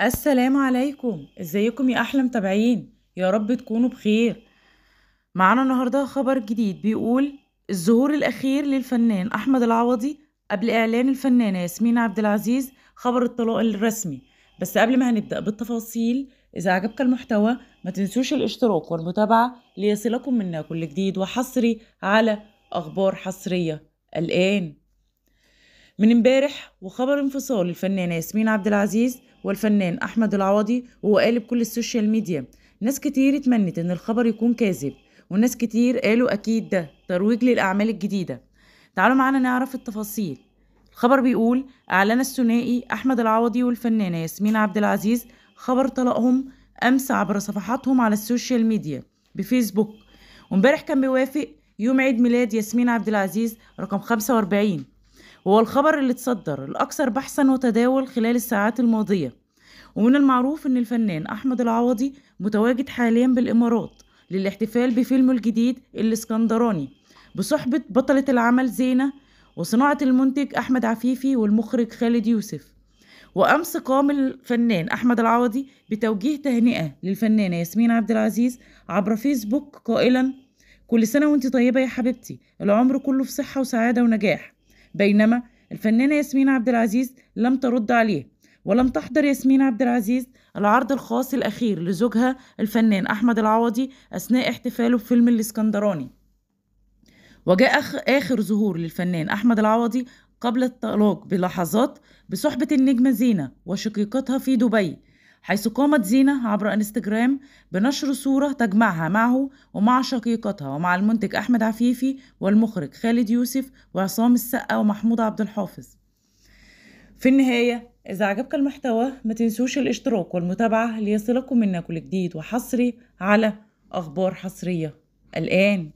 السلام عليكم ازيكم يا احلى متابعين يا رب تكونوا بخير معانا النهارده خبر جديد بيقول الظهور الاخير للفنان احمد العوضي قبل اعلان الفنانه ياسمين عبد العزيز خبر الطلاق الرسمي بس قبل ما هنبدا بالتفاصيل اذا عجبك المحتوى ما تنسوش الاشتراك والمتابعه ليصلكم منا كل جديد وحصري على اخبار حصريه الان من امبارح وخبر انفصال الفنانه ياسمين عبد العزيز والفنان أحمد العوضي وهو قالب كل السوشيال ميديا ناس كتير اتمنت إن الخبر يكون كاذب وناس كتير قالوا أكيد ده ترويج للأعمال الجديدة تعالوا معانا نعرف التفاصيل الخبر بيقول أعلن الثنائي أحمد العوضي والفنانة ياسمين عبد العزيز خبر طلاقهم أمس عبر صفحاتهم على السوشيال ميديا بفيسبوك وامبارح كان بيوافق يوم عيد ميلاد ياسمين عبد العزيز رقم 45 هو الخبر اللي اتصدر الأكثر بحثا وتداول خلال الساعات الماضية ومن المعروف أن الفنان أحمد العوضي متواجد حاليا بالإمارات للاحتفال بفيلمه الجديد الإسكندراني بصحبة بطلة العمل زينة وصناعة المنتج أحمد عفيفي والمخرج خالد يوسف وأمس قام الفنان أحمد العوضي بتوجيه تهنئة للفنانة ياسمين عبد العزيز عبر فيسبوك قائلا كل سنة وانت طيبة يا حبيبتي العمر كله في صحة وسعادة ونجاح بينما الفنانة ياسمين عبد العزيز لم ترد عليه ولم تحضر ياسمين عبد العزيز العرض الخاص الأخير لزوجها الفنان أحمد العوضي أثناء احتفاله بفيلم الإسكندراني وجاء آخر ظهور للفنان أحمد العوضي قبل الطلاق بلحظات بصحبة النجمة زينة وشقيقتها في دبي حيث قامت زينة عبر انستجرام بنشر صورة تجمعها معه ومع شقيقتها ومع المنتج أحمد عفيفي والمخرج خالد يوسف وعصام السقا ومحمود عبد الحافظ في النهاية إذا عجبك المحتوى ما تنسوش الاشتراك والمتابعة ليصلكم منا كل جديد وحصري على أخبار حصرية الآن